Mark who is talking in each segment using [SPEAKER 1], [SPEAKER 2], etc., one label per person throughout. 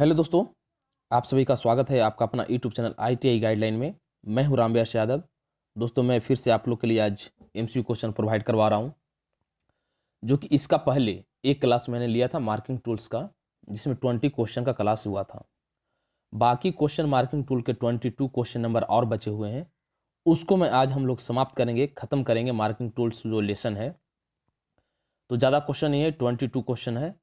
[SPEAKER 1] hello दोस्तों आप सभी का स्वागत है आपका अपना यूट्यूब चैनल आईटीआई गाइडलाइन में मैं हूं रामव्यास यादव दोस्तों मैं फिर से आप लोग के लिए आज एमसीयू क्वेश्चन प्रोवाइड करवा रहा हूं जो कि इसका पहले एक क्लास मैंने लिया था मार्किंग टूल्स का जिसमें ट्वेंटी क्वेश्चन का क्लास हुआ था बाकी क्वेश्चन मार्किंग टूल के ट्वेंटी टू क्वेश्चन नंबर और बचे हुए हैं उसको मैं आज हम लोग समाप्त करेंगे ख़त्म करेंगे मार्किंग टूल्स जो लेसन है तो ज़्यादा क्वेश्चन नहीं है ट्वेंटी टू क्वेश्चन है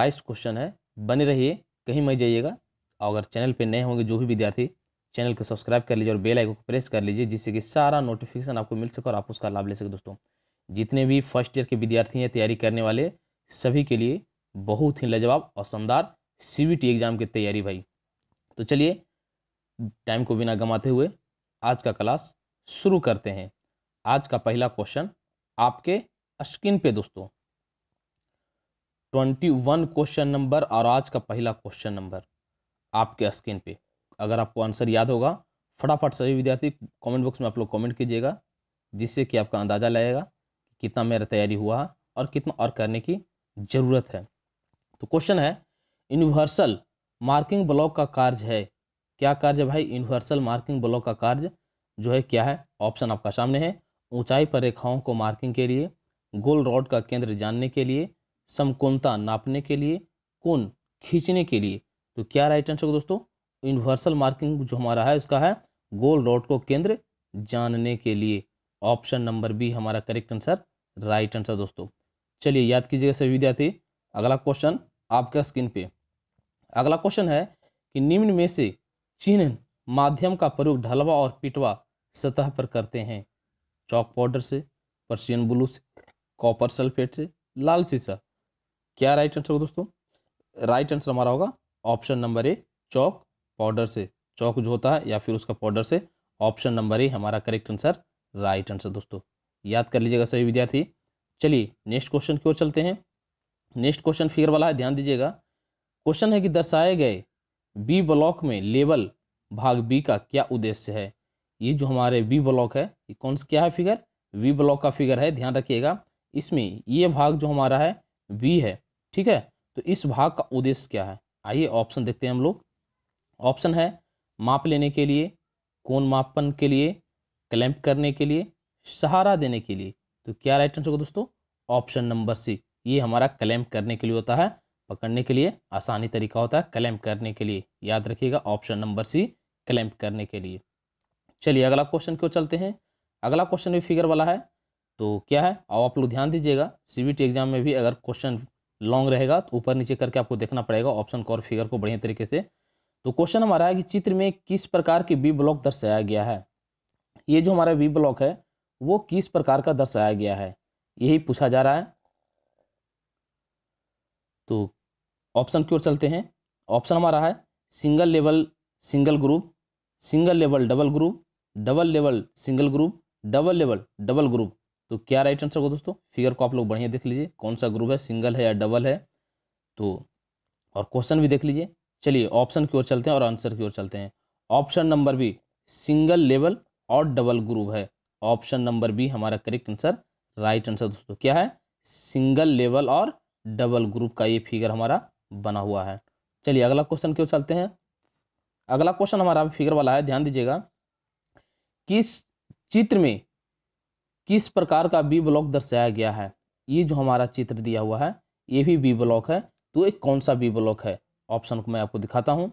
[SPEAKER 1] बाईस क्वेश्चन है बने रहिए कहीं मत जाइएगा और अगर चैनल पर नए होंगे जो भी विद्यार्थी चैनल को सब्सक्राइब कर लीजिए और बेल आइकन को प्रेस कर लीजिए जिससे कि सारा नोटिफिकेशन आपको मिल सके और आप उसका लाभ ले सके दोस्तों जितने भी फर्स्ट ईयर के विद्यार्थी हैं तैयारी करने वाले सभी के लिए बहुत ही लाजवाब और शानदार सी एग्ज़ाम की तैयारी भाई तो चलिए टाइम को बिना गंवाते हुए आज का क्लास शुरू करते हैं आज का पहला क्वेश्चन आपके स्क्रीन पे दोस्तों ट्वेंटी वन क्वेश्चन नंबर और आज का पहला क्वेश्चन नंबर आपके स्क्रीन पे अगर आपको आंसर याद होगा फटाफट सभी विद्यार्थी कमेंट बॉक्स में आप लोग कमेंट कीजिएगा जिससे कि आपका अंदाज़ा लगेगा कि कितना मेरा तैयारी हुआ है और कितना और करने की ज़रूरत है तो क्वेश्चन है यूनिवर्सल मार्किंग ब्लॉक का कार्य है क्या कार्य है भाई यूनिवर्सल मार्किंग ब्लॉक का कार्य जो है क्या है ऑप्शन आपका सामने है ऊंचाई पर रेखाओं को मार्किंग के लिए गोल रॉड का केंद्र जानने के लिए समकोणता नापने के लिए कोण खींचने के लिए तो क्या राइट आंसर होगा दोस्तों यूनिवर्सल मार्किंग जो हमारा है उसका है गोल रॉड को केंद्र जानने के लिए ऑप्शन नंबर बी हमारा करेक्ट आंसर राइट आंसर दोस्तों चलिए याद कीजिएगा सभी विद्यार्थी अगला क्वेश्चन आपके स्क्रीन पे अगला क्वेश्चन है कि निम्न में से चिन्ह माध्यम का प्रयोग ढलवा और पिटवा सतह पर करते हैं चौक पाउडर से पर्शियन ब्लू से कॉपर सल्फेट से लाल सीसा क्या राइट आंसर होगा दोस्तों राइट आंसर हमारा होगा option number A chalk powder से चौक जो होता है या फिर उसका पाउडर से ऑप्शन नंबर ए हमारा करेक्ट आंसर राइट आंसर दोस्तों याद कर लीजिएगा सभी विद्यार्थी चलिए नेक्स्ट क्वेश्चन की ओर चलते हैं नेक्स्ट क्वेश्चन फिगर वाला है ध्यान दीजिएगा क्वेश्चन है कि दर्शाए गए बी ब्लॉक में लेवल भाग बी का क्या उद्देश्य है ये जो हमारे बी ब्लॉक है ये कौन सा क्या है फिगर वी ब्लॉक का फिगर है ध्यान रखिएगा इसमें ये भाग जो हमारा है बी है ठीक है तो इस भाग का उद्देश्य क्या है आइए ऑप्शन देखते हैं हम लोग ऑप्शन है माप लेने के लिए कोण मापन के लिए क्लैंप करने के लिए सहारा देने के लिए तो क्या राइट आंसर होगा दोस्तों ऑप्शन नंबर सी ये हमारा क्लैंप करने के लिए होता है पकड़ने के लिए आसानी तरीका होता है क्लैंप करने के लिए याद रखिएगा ऑप्शन नंबर सी क्लैंप करने के लिए चलिए अगला क्वेश्चन क्यों चलते हैं अगला क्वेश्चन भी फिगर वाला है तो क्या है अब आप लोग ध्यान दीजिएगा टी एग्जाम में भी अगर क्वेश्चन लॉन्ग रहेगा तो ऊपर नीचे करके आपको देखना पड़ेगा ऑप्शन कॉर फिगर को बढ़िया तरीके से तो क्वेश्चन हमारा है कि चित्र में किस प्रकार के बी ब्लॉक दर्शाया गया है ये जो हमारा बी ब्लॉक है वो किस प्रकार का दर्शाया गया है यही पूछा जा रहा है तो ऑप्शन की ओर चलते हैं ऑप्शन हमारा है single level single group single level double group double level single group double level double group तो क्या राइट आंसर होगा दोस्तों फिगर को आप लोग बढ़िया देख लीजिए कौन सा ग्रुप है सिंगल है या डबल है तो और क्वेश्चन भी देख लीजिए चलिए ऑप्शन की ओर चलते हैं और आंसर की ओर चलते हैं option number B single level और डबल ग्रुप है ऑप्शन नंबर बी हमारा करेक्ट आंसर राइट आंसर दोस्तों क्या है सिंगल लेवल और डबल ग्रुप का ये फिगर हमारा बना हुआ है चलिए अगला क्वेश्चन की ओर चलते हैं अगला क्वेश्चन हमारा फिगर वाला है ध्यान दीजिएगा किस चित्र में किस प्रकार का बी ब्लॉक दर्शाया गया है ये जो हमारा चित्र दिया हुआ है ये भी बी ब्लॉक है तो एक कौन सा बी ब्लॉक है ऑप्शन को मैं आपको दिखाता हूँ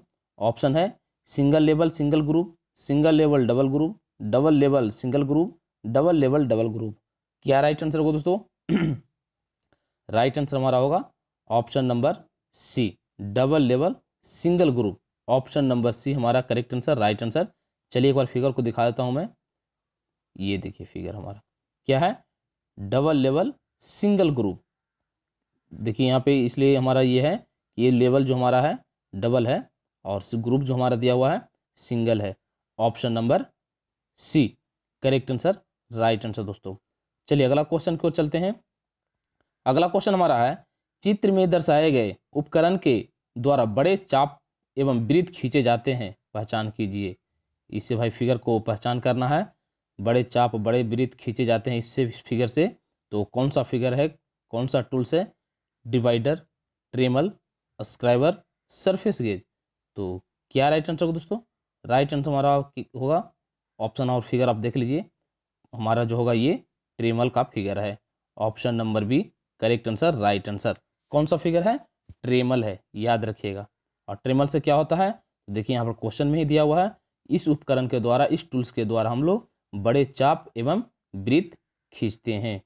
[SPEAKER 1] ऑप्शन है single level single group single level double group double level single group double level double group क्या राइट आंसर होगा दोस्तों राइट आंसर हमारा होगा option number C double level single group option number C हमारा correct answer right answer चलिए एक बार figure को दिखा देता हूँ मैं ये देखिए फिगर हमारा क्या है डबल लेवल सिंगल ग्रुप देखिए यहाँ पे इसलिए हमारा ये है ये लेवल जो हमारा है डबल है और ग्रुप जो हमारा दिया हुआ है सिंगल है option number C correct answer right answer दोस्तों चलिए अगला क्वेश्चन की ओर चलते हैं अगला क्वेश्चन हमारा है चित्र में दर्शाए गए उपकरण के द्वारा बड़े चाप एवं वृत्त खींचे जाते हैं पहचान कीजिए इससे भाई फिगर को पहचान करना है बड़े चाप बड़े वृत्त खींचे जाते हैं इससे फिगर से तो कौन सा फिगर है कौन सा टूल्स है divider trammel scriber surface gauge तो क्या राइट आंसर होगा दोस्तों राइट आंसर हमारा होगा ऑप्शन और फिगर आप देख लीजिए हमारा जो होगा ये ट्रेमल का फिगर है option number B correct answer right answer कौन सा फिगर है ट्रेमल है याद रखिएगा और ट्रेमल से क्या होता है तो देखिए यहाँ पर क्वेश्चन में ही दिया हुआ है इस उपकरण के द्वारा इस टूल्स के द्वारा हम लोग बड़े चाप एवं वृत्त खींचते हैं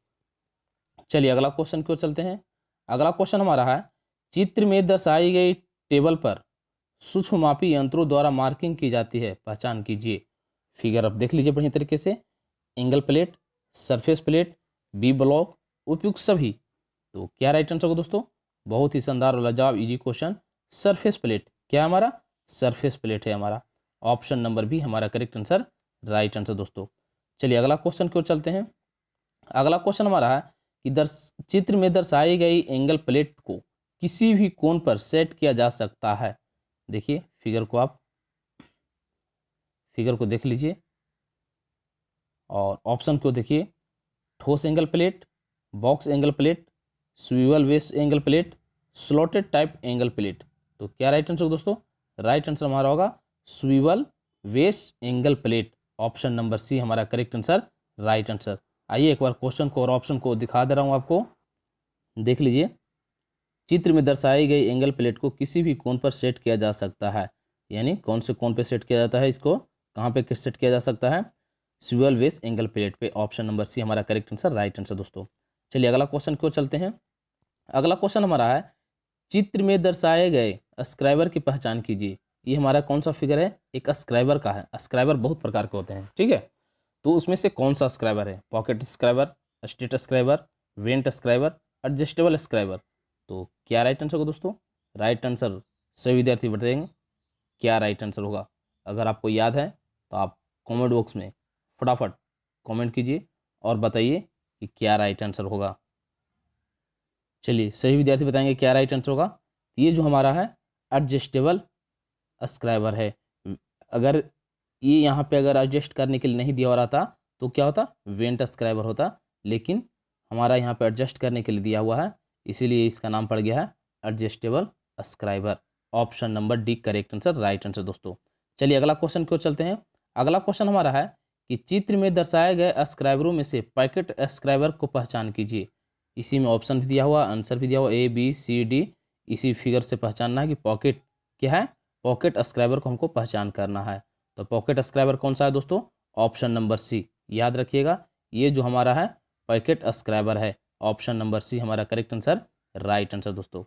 [SPEAKER 1] चलिए अगला क्वेश्चन क्यों चलते हैं अगला क्वेश्चन हमारा है चित्र में दर्शाई गई टेबल पर मापी यंत्रों द्वारा मार्किंग की जाती है पहचान कीजिए फिगर आप देख लीजिए बढ़िया तरीके से angle plate surface plate B block उपयुक्त सभी तो क्या राइट आंसर होगा दोस्तों बहुत ही शानदार वाला जवाब इजी क्वेश्चन सरफेस प्लेट क्या हमारा सरफेस प्लेट है हमारा ऑप्शन नंबर भी हमारा करेक्ट आंसर राइट आंसर दोस्तों चलिए अगला क्वेश्चन की ओर चलते हैं अगला क्वेश्चन हमारा है कि दर्श चित्र में दर्शाई गई एंगल प्लेट को किसी भी कोण पर सेट किया जा सकता है देखिए फिगर को आप फिगर को देख लीजिए और ऑप्शन को देखिए ठोस angle plate box angle plate swivel base angle plate slotted type angle plate तो क्या राइट आंसर होगा दोस्तों राइट आंसर हमारा होगा swivel base angle plate option number C हमारा करेक्ट आंसर राइट आंसर आइए एक बार क्वेश्चन को और ऑप्शन को दिखा दे रहा हूँ आपको देख लीजिए चित्र में दर्शाई गई एंगल प्लेट को किसी भी कोण पर सेट किया जा सकता है यानी कौन से कोण पर सेट किया जाता है इसको कहाँ पे सेट किया जा सकता है स्यूअल वेस एंगल प्लेट पे ऑप्शन नंबर सी हमारा करेक्ट आंसर राइट आंसर दोस्तों चलिए अगला क्वेश्चन क्यों चलते हैं अगला क्वेश्चन हमारा है चित्र में दर्शाए गए स्क्राइबर की पहचान कीजिए ये हमारा कौन सा फिगर है एक स्क्राइबर का है स्क्राइबर बहुत प्रकार के होते हैं ठीक है तो उसमें से कौन सा स्क्राइबर है pocket scriber straight scriber bent scriber adjustable scriber तो क्या राइट आंसर होगा दोस्तों राइट आंसर सभी विद्यार्थी बताएंगे क्या राइट आंसर होगा अगर आपको याद है तो आप कॉमेंट बॉक्स में फटाफट कॉमेंट कीजिए और बताइए कि क्या राइट आंसर होगा चलिए सही विद्यार्थी बताएंगे क्या राइट आंसर होगा ये जो हमारा है एडजस्टेबल स्क्राइबर है अगर ये यहाँ पे अगर एडजस्ट करने के लिए नहीं दिया हो रहा था तो क्या होता वेंट अस्क्राइबर होता लेकिन हमारा यहाँ पे एडजस्ट करने के लिए दिया हुआ है इसीलिए इसका नाम पड़ गया है adjustable scriber option number D correct answer right answer दोस्तों चलिए अगला क्वेश्चन क्यों चलते हैं अगला क्वेश्चन हमारा है कि चित्र में दर्शाए गए अस्क्राइबरों में से पैकेट अस्क्राइबर को पहचान कीजिए इसी में ऑप्शन भी दिया हुआ आंसर भी दिया हुआ ए बी सी डी इसी फिगर से पहचानना है कि पॉकेट क्या है पॉकेट स्क्राइबर को हमको पहचान करना है तो पॉकेट स्क्राइबर कौन सा है दोस्तों ऑप्शन नंबर सी याद रखिएगा ये जो हमारा है पैकेट स्क्राइबर है ऑप्शन नंबर सी हमारा करेक्ट आंसर राइट आंसर दोस्तों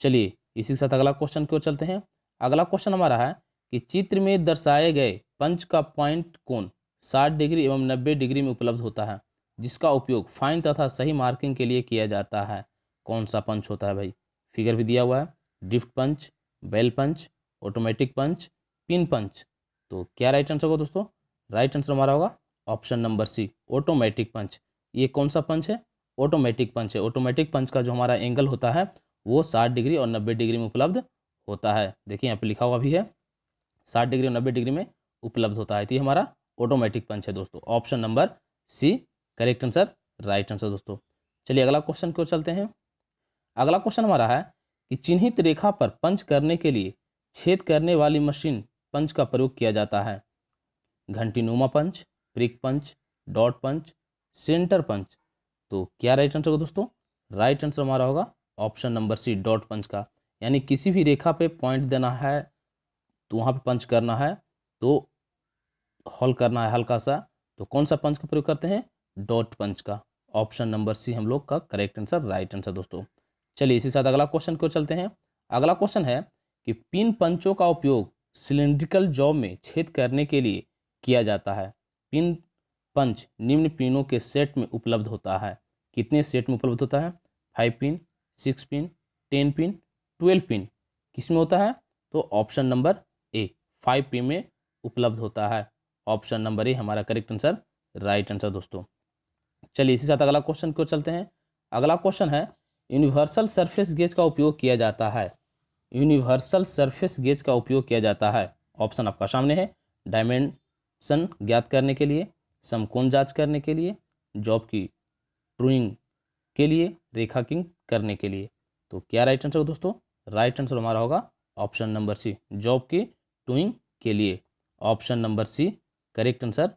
[SPEAKER 1] चलिए इसी के साथ अगला क्वेश्चन क्यों चलते हैं अगला क्वेश्चन हमारा है कि चित्र में दर्शाए गए पंच का पॉइंट कौन साठ डिग्री एवं नब्बे डिग्री में उपलब्ध होता है जिसका उपयोग फाइन तथा सही मार्किंग के लिए किया जाता है कौन सा पंच होता है भाई फिगर भी दिया हुआ है drift punch bell punch automatic punch pin punch तो क्या राइट आंसर होगा दोस्तों राइट आंसर हमारा होगा option number C automatic punch ये कौन सा पंच है ऑटोमेटिक पंच है ऑटोमेटिक पंच का जो हमारा एंगल होता है वो साठ डिग्री और नब्बे डिग्री में उपलब्ध होता है देखिए यहाँ पे लिखा हुआ भी है साठ डिग्री और नब्बे डिग्री में उपलब्ध होता है तो ये हमारा ऑटोमेटिक पंच है दोस्तों option number C correct answer right answer दोस्तों चलिए अगला क्वेश्चन क्यों चलते हैं अगला क्वेश्चन हमारा है कि चिन्हित रेखा पर पंच करने के लिए छेद करने वाली मशीन पंच का प्रयोग किया जाता है घंटीनुमा punch prick punch dot punch centre punch तो क्या राइट आंसर होगा दोस्तों राइट आंसर हमारा होगा option number C dot punch का यानी किसी भी रेखा पे पॉइंट देना है तो वहाँ पे पंच करना है तो हॉल करना है हल्का सा तो कौन सा पंच का प्रयोग करते हैं डॉट पंच का ऑप्शन नंबर सी हम लोग का करेक्ट आंसर राइट आंसर दोस्तों चलिए इसी साथ अगला क्वेश्चन को चलते हैं अगला क्वेश्चन है कि पिन पंचों का उपयोग सिलेंड्रिकल जॉब में छेद करने के लिए किया जाता है पिन पंच निम्न पिनों के सेट में उपलब्ध होता है कितने सेट में उपलब्ध होता है five pin six pin ten pin twelve pin किस में होता है तो option number A five pin में उपलब्ध होता है ऑप्शन नंबर ए हमारा करेक्ट आंसर राइट आंसर दोस्तों चलिए इसी साथ अगला क्वेश्चन को चलते हैं अगला क्वेश्चन है यूनिवर्सल सरफेस गेज का उपयोग किया जाता है यूनिवर्सल सरफेस गेज का उपयोग किया जाता है ऑप्शन आपका सामने है डायमेंशन ज्ञात करने के लिए समकोण जांच करने के लिए जॉब की ट्रूइंग के लिए रेखाकिंग करने के लिए तो क्या राइट आंसर हो दोस्तों राइट आंसर हमारा होगा ऑप्शन नंबर सी जॉब की ट्रूइंग के लिए option number C correct answer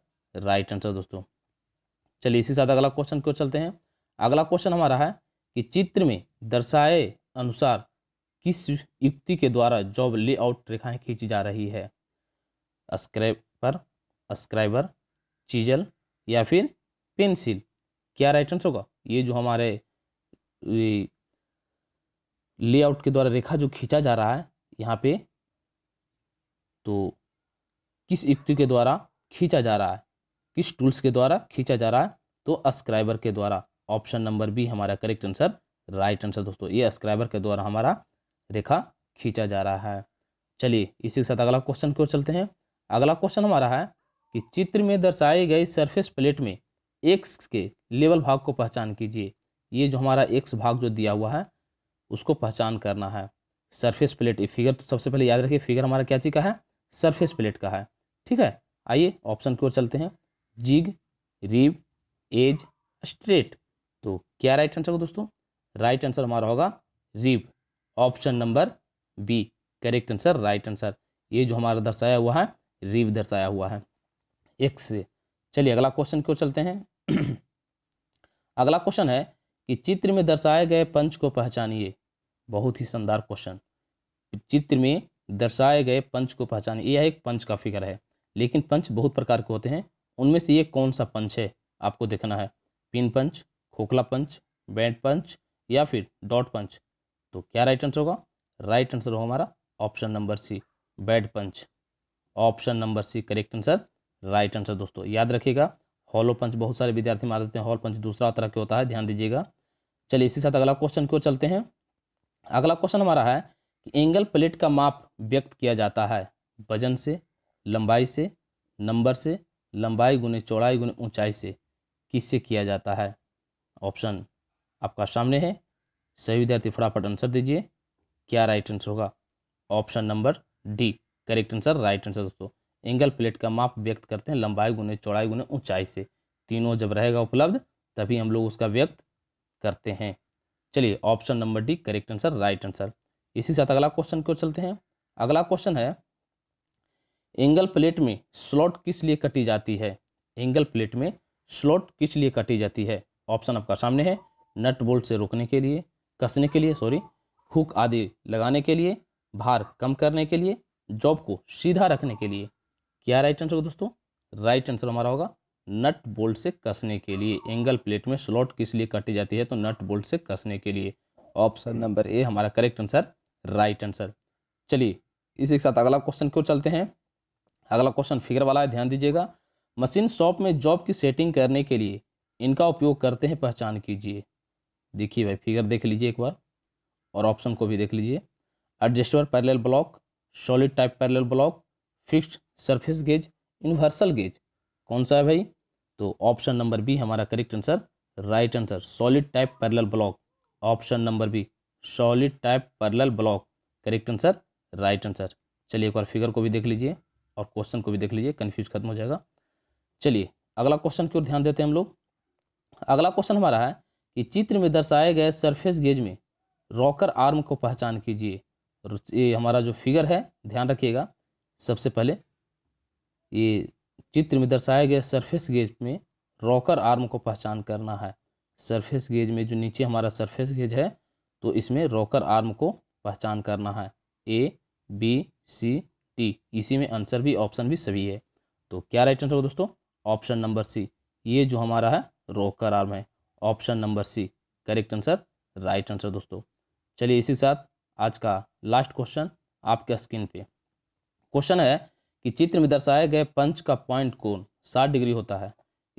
[SPEAKER 1] right answer दोस्तों चलिए इसी साथ अगला क्वेश्चन क्यों चलते हैं अगला क्वेश्चन हमारा है कि चित्र में दर्शाए अनुसार किस युक्ति के द्वारा जॉब लेआउट रेखाएं खींची जा रही है स्क्रैपर स्क्राइबर चीजल या फिर पेंसिल क्या राइट आंसर होगा ये जो हमारे लेआउट के द्वारा रेखा जो खींचा जा रहा है यहाँ पे तो किस युक्ति के द्वारा खींचा जा रहा है किस टूल्स के द्वारा खींचा जा रहा है तो स्क्राइबर के द्वारा ऑप्शन नंबर बी हमारा करेक्ट आंसर राइट आंसर दोस्तों ये स्क्राइबर के द्वारा हमारा रेखा खींचा जा रहा है चलिए इसी के साथ अगला क्वेश्चन की ओर चलते हैं अगला क्वेश्चन हमारा है कि चित्र में दर्शाई गई सरफेस प्लेट में एक्स के लेवल भाग को पहचान कीजिए ये जो हमारा एक्स भाग जो दिया हुआ है उसको पहचान करना है सरफेस प्लेट ये फिगर तो सबसे पहले याद रखिए फिगर हमारा क्या चीज का है सरफेस प्लेट का है ठीक है आइए ऑप्शन की ओर चलते हैं जिग रिब एज स्ट्रेट तो क्या राइट आंसर होगा दोस्तों राइट आंसर हमारा होगा rib option number B correct answer right answer ये जो हमारा दर्शाया हुआ है रिव दर्शाया हुआ है एक से चलिए अगला क्वेश्चन क्यों चलते हैं अगला क्वेश्चन है कि चित्र में दर्शाए गए पंच को पहचानिए बहुत ही शानदार क्वेश्चन चित्र में दर्शाए गए पंच को पहचानिए यह एक पंच का फिगर है लेकिन पंच बहुत प्रकार के होते हैं उनमें से ये कौन सा पंच है आपको देखना है पिन पंच खोखला पंच बैंड पंच या फिर डॉट पंच तो क्या राइट आंसर होगा राइट आंसर होगा हमारा option number C bad punch option number C correct answer right answer दोस्तों याद रखिएगा हॉलो पंच बहुत सारे विद्यार्थी मार देते हैं हॉल पंच दूसरा तरह के होता है ध्यान दीजिएगा चलिए इसी साथ अगला क्वेश्चन की ओर चलते हैं अगला क्वेश्चन हमारा है कि एंगल प्लेट का माप व्यक्त किया जाता है वजन से लंबाई से नंबर से लंबाई गुने चौड़ाई गुने ऊंचाई से किससे किया जाता है ऑप्शन आपका सामने है सही विद्यार्थी फटाफट आंसर दीजिए क्या राइट आंसर होगा option number D correct answer right answer दोस्तों एंगल प्लेट का माप व्यक्त करते हैं लंबाई गुने चौड़ाई गुने ऊंचाई से तीनों जब रहेगा उपलब्ध तभी हम लोग उसका व्यक्त करते हैं चलिए option number D correct answer right answer इसी साथ अगला क्वेश्चन क्यों चलते हैं अगला क्वेश्चन है एंगल प्लेट में स्लॉट किस लिए कटी जाती है एंगल प्लेट में स्लॉट किस लिए कटी जाती है ऑप्शन आपका सामने है नट बोल्ट से रोकने के लिए कसने के लिए सॉरी हुक आदि लगाने के लिए भार कम करने के लिए जॉब को सीधा रखने के लिए क्या राइट आंसर होगा दोस्तों राइट आंसर हमारा होगा नट बोल्ट से कसने के लिए एंगल प्लेट में स्लॉट किस लिए काटी जाती है तो नट बोल्ट से कसने के लिए ऑप्शन नंबर ए हमारा करेक्ट आंसर राइट आंसर चलिए इसी के साथ अगला क्वेश्चन क्यों चलते हैं अगला क्वेश्चन फिगर वाला है ध्यान दीजिएगा मशीन शॉप में जॉब की सेटिंग करने के लिए इनका उपयोग करते हैं पहचान कीजिए देखिए भाई फिगर देख लीजिए एक बार और ऑप्शन को भी देख लीजिए adjustable parallel block solid type parallel block fixed surface gauge universal gauge कौन सा है भाई तो ऑप्शन नंबर बी हमारा correct answer right answer solid type parallel block option number B solid type parallel block correct answer right answer चलिए एक बार figure को भी देख लीजिए और क्वेश्चन को भी देख लीजिए कन्फ्यूज खत्म हो जाएगा चलिए अगला क्वेश्चन की ओर ध्यान देते हैं हम लोग अगला क्वेश्चन हमारा है कि चित्र में दर्शाए गए सरफेस गेज में रॉकर आर्म को पहचान कीजिए ये हमारा जो फिगर है ध्यान रखिएगा सबसे पहले ये चित्र में दर्शाए गए सरफेस गेज में रॉकर आर्म को पहचान करना है सरफेस गेज में जो नीचे हमारा सरफेस गेज है तो इसमें रॉकर आर्म को पहचान करना है ए बी सी टी इसी में आंसर भी ऑप्शन भी सभी है तो क्या राइट आंसर होगा दोस्तों ऑप्शन नंबर सी ये जो हमारा है रॉकर आर्म है option number C correct answer right answer दोस्तों चलिए इसी साथ आज का लास्ट क्वेश्चन आपके स्क्रीन पे क्वेश्चन है कि चित्र में दर्शाए गए पंच का पॉइंट कोण साठ डिग्री होता है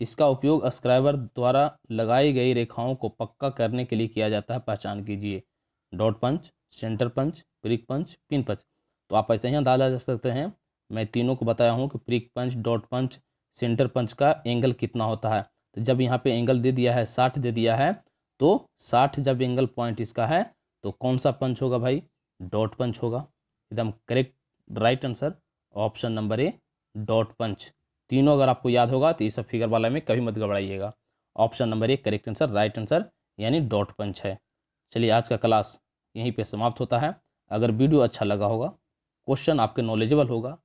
[SPEAKER 1] इसका उपयोग स्क्राइबर द्वारा लगाई गई रेखाओं को पक्का करने के लिए किया जाता है पहचान कीजिए dot punch centre punch prick punch pin punch तो आप ऐसे ही अंदाजा जा सकते हैं मैं तीनों को बताया हूँ कि prick punch dot punch centre punch का एंगल कितना होता है तो जब यहाँ पे एंगल दे दिया है साठ दे दिया है तो साठ जब एंगल पॉइंट इसका है तो कौन सा पंच होगा भाई डॉट पंच होगा एकदम correct right answer option number A dot punch तीनों अगर आपको याद होगा तो ये सब फिगर वाला में कभी मत गबड़ाइएगा option number A correct answer right answer यानी डॉट पंच है चलिए आज का क्लास यहीं पे समाप्त होता है अगर वीडियो अच्छा लगा होगा क्वेश्चन आपके नॉलेजेबल होगा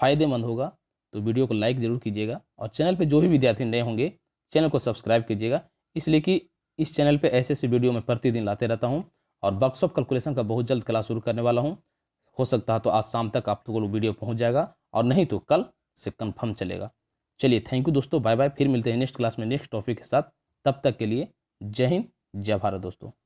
[SPEAKER 1] फ़ायदेमंद होगा तो वीडियो को लाइक ज़रूर कीजिएगा और चैनल पे जो भी विद्यार्थी नए होंगे चैनल को सब्सक्राइब कीजिएगा इसलिए कि इस चैनल पे ऐसे ऐसे वीडियो मैं प्रतिदिन लाते रहता हूँ और वर्कशॉप कैलकुलेशन का बहुत जल्द क्लास शुरू करने वाला हूँ हो सकता है तो आज शाम तक आप तो वीडियो पहुँच जाएगा और नहीं तो कल से कन्फर्म चलेगा चलिए थैंक यू दोस्तों बाय बाय फिर मिलते हैं नेक्स्ट क्लास में नेक्स्ट टॉपिक के साथ तब तक के लिए जय हिंद जय भारत दोस्तों